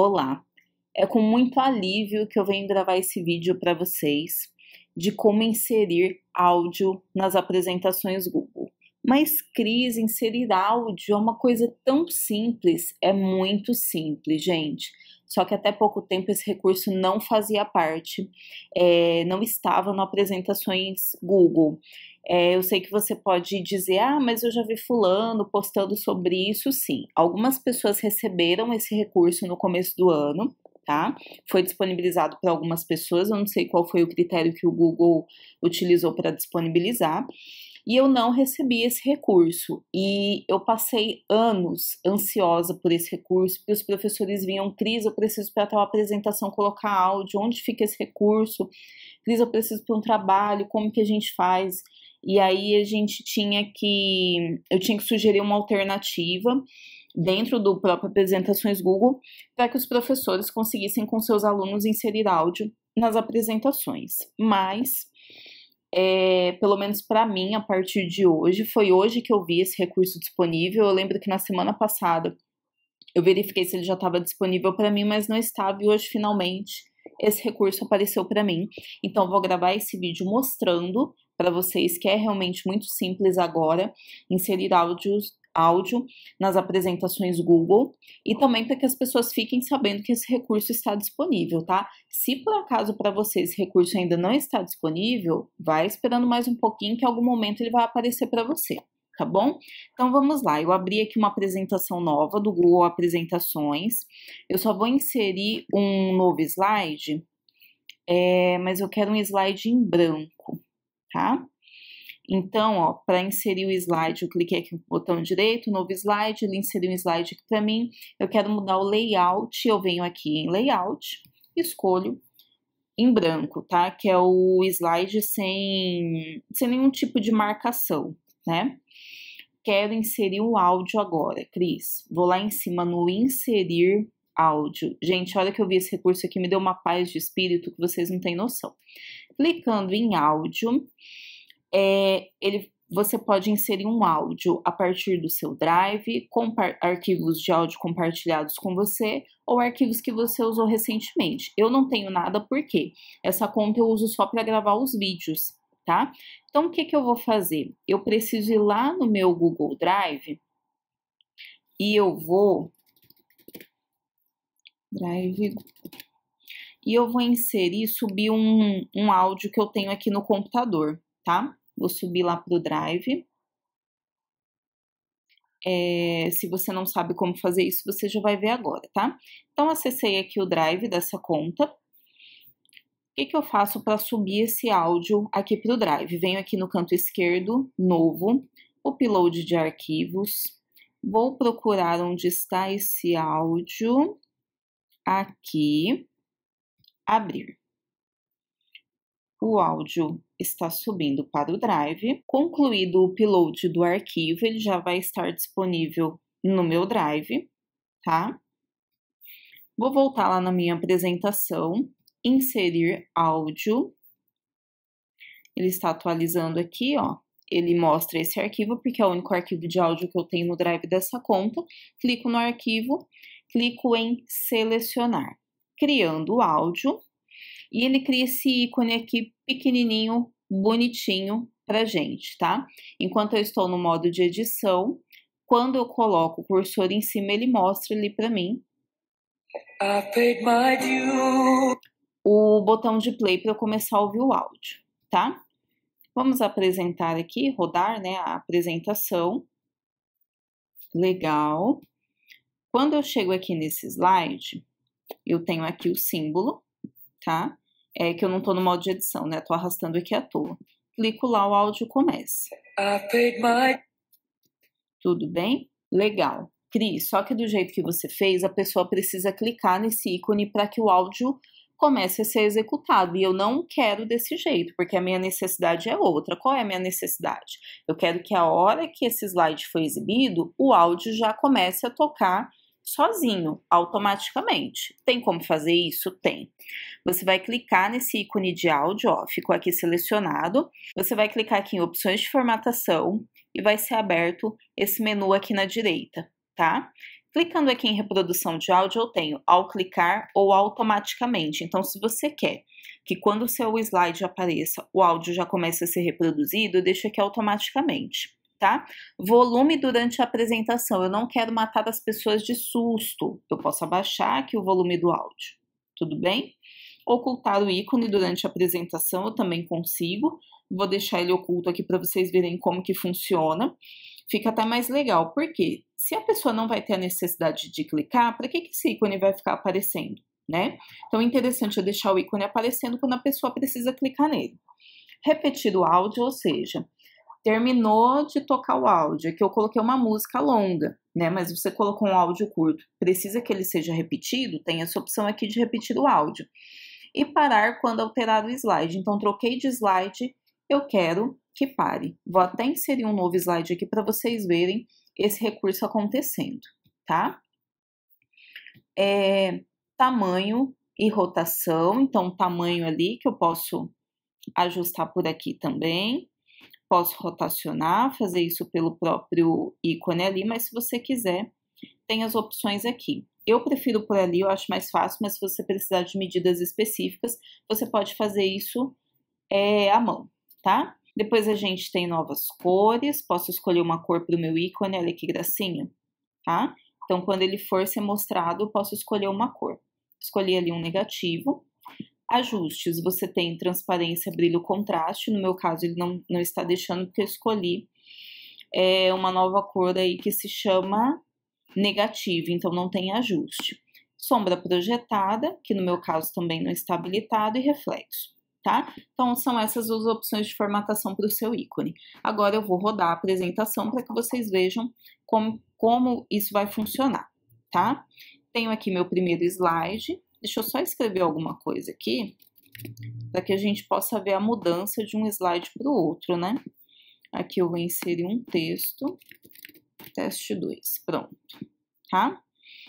Olá! É com muito alívio que eu venho gravar esse vídeo para vocês de como inserir áudio nas apresentações Google. Mas, Cris, inserir áudio é uma coisa tão simples, é muito simples, gente. Só que até pouco tempo esse recurso não fazia parte, é, não estava no Apresentações Google. É, eu sei que você pode dizer, ah, mas eu já vi Fulano postando sobre isso. Sim, algumas pessoas receberam esse recurso no começo do ano, tá? Foi disponibilizado para algumas pessoas, eu não sei qual foi o critério que o Google utilizou para disponibilizar. E eu não recebi esse recurso. E eu passei anos ansiosa por esse recurso, porque os professores vinham, Cris, eu preciso para tal apresentação colocar áudio, onde fica esse recurso? Cris, eu preciso para um trabalho, como que a gente faz? E aí a gente tinha que. Eu tinha que sugerir uma alternativa dentro do próprio apresentações Google para que os professores conseguissem com seus alunos inserir áudio nas apresentações. Mas, é, pelo menos para mim, a partir de hoje, foi hoje que eu vi esse recurso disponível. Eu lembro que na semana passada eu verifiquei se ele já estava disponível para mim, mas não estava, e hoje finalmente esse recurso apareceu para mim. Então, vou gravar esse vídeo mostrando para vocês que é realmente muito simples agora inserir áudios áudio nas apresentações Google e também para que as pessoas fiquem sabendo que esse recurso está disponível, tá? Se por acaso para vocês esse recurso ainda não está disponível, vai esperando mais um pouquinho que em algum momento ele vai aparecer para você, tá bom? Então vamos lá, eu abri aqui uma apresentação nova do Google Apresentações. Eu só vou inserir um novo slide, é, mas eu quero um slide em branco tá? Então, ó, para inserir o slide, eu cliquei aqui no botão direito, novo slide, ele inseriu um slide aqui para mim. Eu quero mudar o layout, eu venho aqui em layout, escolho em branco, tá? Que é o slide sem, sem nenhum tipo de marcação, né? Quero inserir o áudio agora, Cris. Vou lá em cima no inserir áudio. Gente, olha que eu vi esse recurso aqui, me deu uma paz de espírito que vocês não têm noção. Clicando em áudio, é, ele, você pode inserir um áudio a partir do seu drive, com arquivos de áudio compartilhados com você ou arquivos que você usou recentemente. Eu não tenho nada porque essa conta eu uso só para gravar os vídeos, tá? Então o que, que eu vou fazer? Eu preciso ir lá no meu Google Drive e eu vou Drive e eu vou inserir, subir um, um áudio que eu tenho aqui no computador, tá? Vou subir lá para o Drive. É, se você não sabe como fazer isso, você já vai ver agora, tá? Então, acessei aqui o Drive dessa conta. O que, que eu faço para subir esse áudio aqui para o Drive? Venho aqui no canto esquerdo, novo, upload de arquivos. Vou procurar onde está esse áudio aqui abrir. O áudio está subindo para o Drive. Concluído o upload do arquivo, ele já vai estar disponível no meu Drive, tá? Vou voltar lá na minha apresentação, inserir áudio. Ele está atualizando aqui, ó. Ele mostra esse arquivo, porque é o único arquivo de áudio que eu tenho no Drive dessa conta. Clico no arquivo, clico em selecionar criando o áudio e ele cria esse ícone aqui pequenininho, bonitinho para gente, tá? Enquanto eu estou no modo de edição, quando eu coloco o cursor em cima, ele mostra ali para mim o botão de play para eu começar a ouvir o áudio, tá? Vamos apresentar aqui, rodar, né, a apresentação. Legal. Quando eu chego aqui nesse slide, eu tenho aqui o símbolo, tá? É que eu não tô no modo de edição, né? Tô arrastando aqui à toa. Clico lá, o áudio começa. My... Tudo bem? Legal. Cris, só que do jeito que você fez, a pessoa precisa clicar nesse ícone para que o áudio comece a ser executado. E eu não quero desse jeito, porque a minha necessidade é outra. Qual é a minha necessidade? Eu quero que a hora que esse slide foi exibido, o áudio já comece a tocar sozinho, automaticamente. Tem como fazer isso? Tem. Você vai clicar nesse ícone de áudio, ó, ficou aqui selecionado. Você vai clicar aqui em opções de formatação e vai ser aberto esse menu aqui na direita, tá? Clicando aqui em reprodução de áudio, eu tenho ao clicar ou automaticamente. Então, se você quer que quando o seu slide apareça, o áudio já comece a ser reproduzido, deixa aqui automaticamente tá? Volume durante a apresentação. Eu não quero matar as pessoas de susto. Eu posso abaixar aqui o volume do áudio, tudo bem? Ocultar o ícone durante a apresentação eu também consigo. Vou deixar ele oculto aqui para vocês verem como que funciona. Fica até mais legal, porque se a pessoa não vai ter a necessidade de clicar, para que, que esse ícone vai ficar aparecendo, né? Então é interessante eu deixar o ícone aparecendo quando a pessoa precisa clicar nele. Repetir o áudio, ou seja, terminou de tocar o áudio, é que eu coloquei uma música longa, né? Mas você colocou um áudio curto, precisa que ele seja repetido? Tem essa opção aqui de repetir o áudio. E parar quando alterar o slide. Então, troquei de slide, eu quero que pare. Vou até inserir um novo slide aqui para vocês verem esse recurso acontecendo, tá? É, tamanho e rotação. Então, tamanho ali que eu posso ajustar por aqui também. Posso rotacionar, fazer isso pelo próprio ícone ali, mas se você quiser, tem as opções aqui. Eu prefiro por ali, eu acho mais fácil, mas se você precisar de medidas específicas, você pode fazer isso é, à mão, tá? Depois a gente tem novas cores, posso escolher uma cor para o meu ícone, olha que gracinha, tá? Então, quando ele for ser mostrado, posso escolher uma cor. Escolhi ali um negativo, ajustes. Você tem transparência, brilho, contraste. No meu caso, ele não, não está deixando porque eu escolhi é, uma nova cor aí que se chama negativo. então não tem ajuste. Sombra projetada, que no meu caso também não está habilitado, e reflexo, tá? Então são essas as opções de formatação para o seu ícone. Agora eu vou rodar a apresentação para que vocês vejam como, como isso vai funcionar, tá? Tenho aqui meu primeiro slide, Deixa eu só escrever alguma coisa aqui, para que a gente possa ver a mudança de um slide para o outro, né? Aqui eu vou inserir um texto, teste 2, pronto, tá?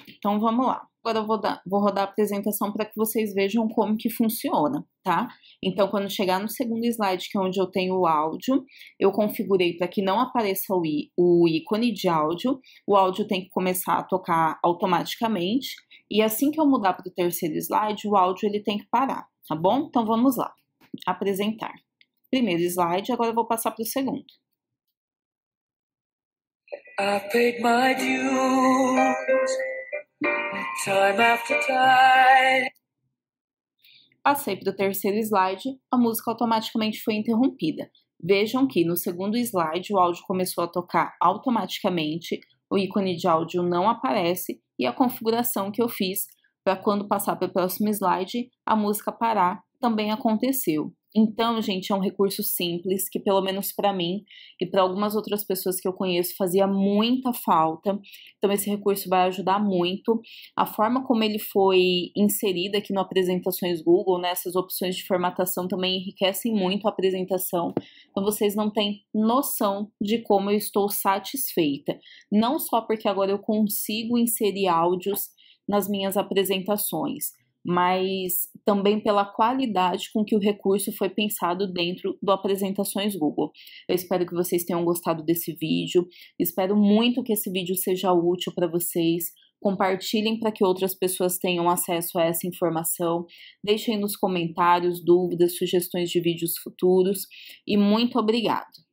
Então, vamos lá. Agora eu vou, dar, vou rodar a apresentação para que vocês vejam como que funciona, tá? Então, quando chegar no segundo slide, que é onde eu tenho o áudio, eu configurei para que não apareça o, o ícone de áudio. O áudio tem que começar a tocar automaticamente. E assim que eu mudar para o terceiro slide, o áudio ele tem que parar, tá bom? Então vamos lá. Apresentar. Primeiro slide, agora eu vou passar para o segundo. I paid my dues, time after time. Passei para o terceiro slide, a música automaticamente foi interrompida. Vejam que no segundo slide o áudio começou a tocar automaticamente, o ícone de áudio não aparece e a configuração que eu fiz para quando passar para o próximo slide a música parar também aconteceu. Então, gente, é um recurso simples que, pelo menos para mim e para algumas outras pessoas que eu conheço, fazia muita falta. Então, esse recurso vai ajudar muito. A forma como ele foi inserido aqui no Apresentações Google, né, opções de formatação também enriquecem muito a apresentação. Então, vocês não têm noção de como eu estou satisfeita. Não só porque agora eu consigo inserir áudios nas minhas apresentações mas também pela qualidade com que o recurso foi pensado dentro do Apresentações Google. Eu espero que vocês tenham gostado desse vídeo, espero muito que esse vídeo seja útil para vocês. Compartilhem para que outras pessoas tenham acesso a essa informação. Deixem nos comentários dúvidas, sugestões de vídeos futuros e muito obrigado!